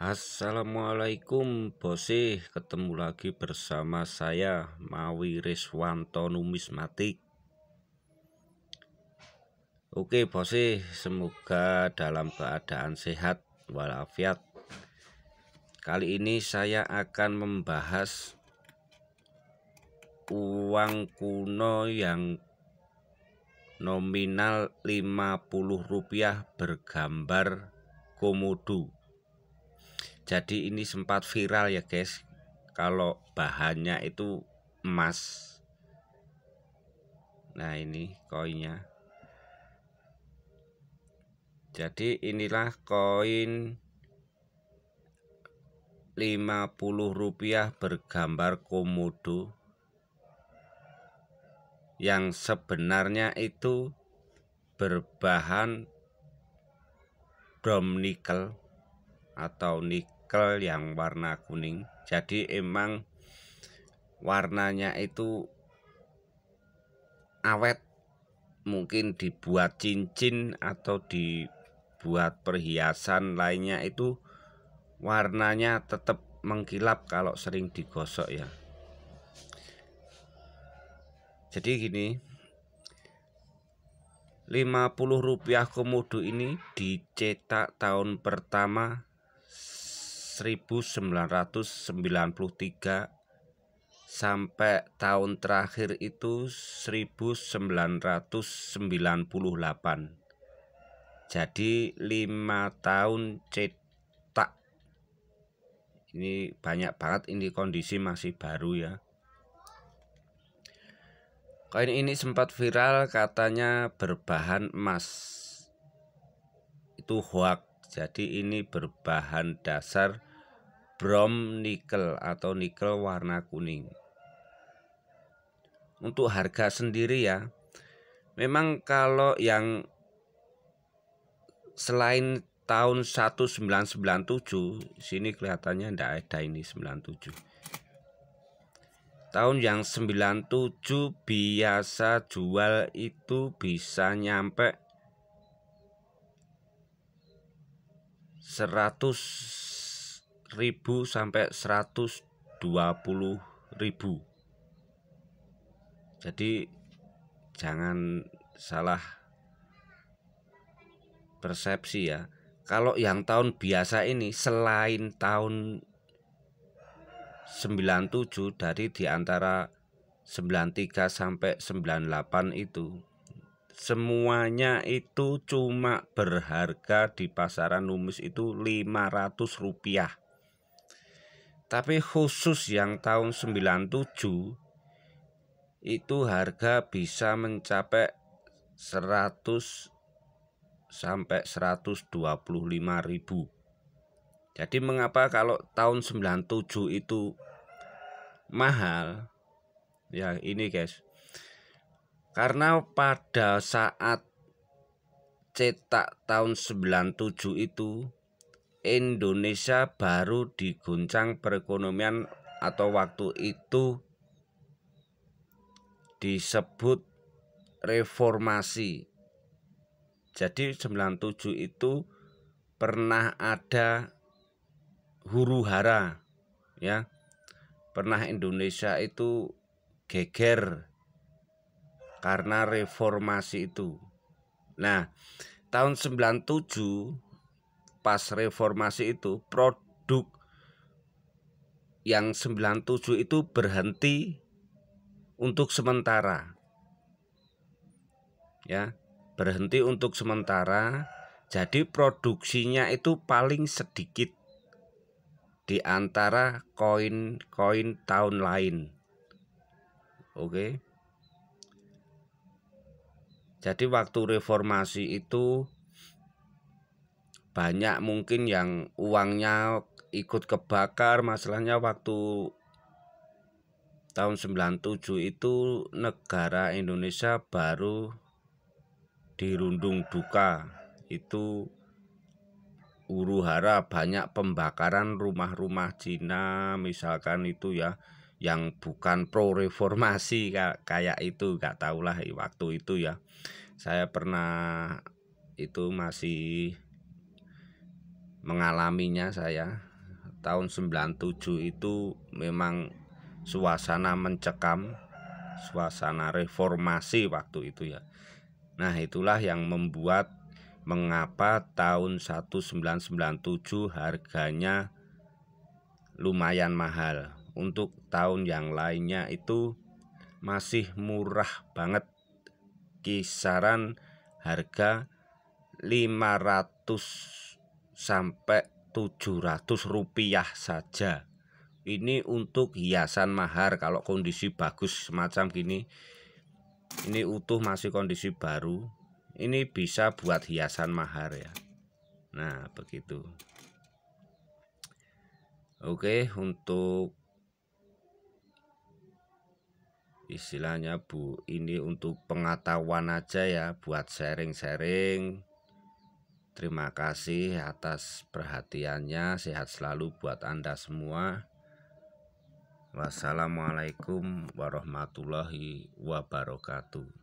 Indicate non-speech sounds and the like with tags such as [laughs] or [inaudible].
Assalamualaikum Bosih Ketemu lagi bersama saya Mawi Riswanto Numismatik Oke Bosih Semoga dalam keadaan sehat walafiat Kali ini saya akan membahas Uang kuno yang nominal rp rupiah bergambar komodo jadi ini sempat viral ya guys kalau bahannya itu emas nah ini koinnya jadi inilah koin 50 rupiah bergambar komodo yang sebenarnya itu berbahan brom nikel atau nikel circle yang warna kuning jadi emang warnanya itu awet mungkin dibuat cincin atau dibuat perhiasan lainnya itu warnanya tetap mengkilap kalau sering digosok ya jadi gini 50 rupiah komodo ini dicetak tahun pertama 1993 sampai tahun terakhir itu 1998 jadi lima tahun cetak ini banyak banget ini kondisi masih baru ya koin ini sempat viral katanya berbahan emas itu hoax. jadi ini berbahan dasar brom nikel atau nikel warna kuning. Untuk harga sendiri ya, memang kalau yang selain tahun 1997 sini kelihatannya tidak ada ini 97 tahun yang 97 biasa jual itu bisa nyampe 100 ribu sampai 120 ribu jadi jangan salah persepsi ya kalau yang tahun biasa ini selain tahun 97 dari diantara 93 sampai 98 itu semuanya itu cuma berharga di pasaran numis itu 500 rupiah tapi khusus yang tahun 97 itu harga bisa mencapai 100 sampai 125 ribu. Jadi mengapa kalau tahun 97 itu mahal? Ya ini guys. Karena pada saat cetak tahun 97 itu Indonesia baru diguncang perekonomian atau waktu itu disebut reformasi. Jadi 97 itu pernah ada huru hara ya. Pernah Indonesia itu geger karena reformasi itu. Nah, tahun 97 pas reformasi itu produk yang 97 itu berhenti untuk sementara. Ya, berhenti untuk sementara. Jadi produksinya itu paling sedikit di antara koin-koin tahun lain. Oke. Jadi waktu reformasi itu banyak mungkin yang uangnya ikut kebakar masalahnya waktu tahun 97 itu negara Indonesia baru dirundung duka itu uruhara hara banyak pembakaran rumah-rumah Cina misalkan itu ya yang bukan pro reformasi [laughs] kayak itu nggak lah waktu itu ya saya pernah itu masih mengalaminya saya tahun 97 itu memang suasana mencekam suasana reformasi waktu itu ya nah itulah yang membuat mengapa tahun 1997 harganya lumayan mahal untuk tahun yang lainnya itu masih murah banget kisaran harga 500 sampai 700 rupiah saja ini untuk hiasan mahar kalau kondisi bagus semacam gini ini utuh masih kondisi baru ini bisa buat hiasan mahar ya nah begitu oke untuk istilahnya bu ini untuk pengetahuan aja ya buat sharing-sharing Terima kasih atas perhatiannya. Sehat selalu buat Anda semua. Wassalamualaikum warahmatullahi wabarakatuh.